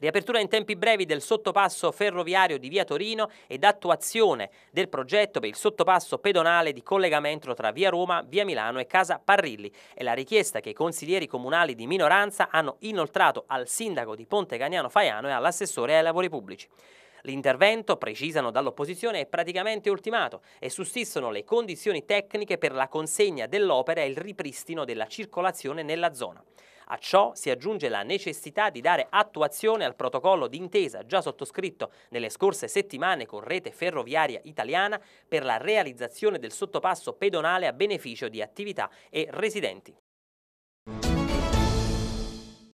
riapertura in tempi brevi del sottopasso ferroviario di via Torino ed attuazione del progetto per il sottopasso pedonale di collegamento tra via Roma, via Milano e casa Parrilli. È la richiesta che i consiglieri comunali di minoranza hanno inoltrato al sindaco di Ponte Cagnano Faiano e all'assessore ai lavori pubblici. L'intervento, precisano dall'opposizione, è praticamente ultimato e sussistono le condizioni tecniche per la consegna dell'opera e il ripristino della circolazione nella zona. A ciò si aggiunge la necessità di dare attuazione al protocollo d'intesa già sottoscritto nelle scorse settimane con Rete Ferroviaria Italiana per la realizzazione del sottopasso pedonale a beneficio di attività e residenti.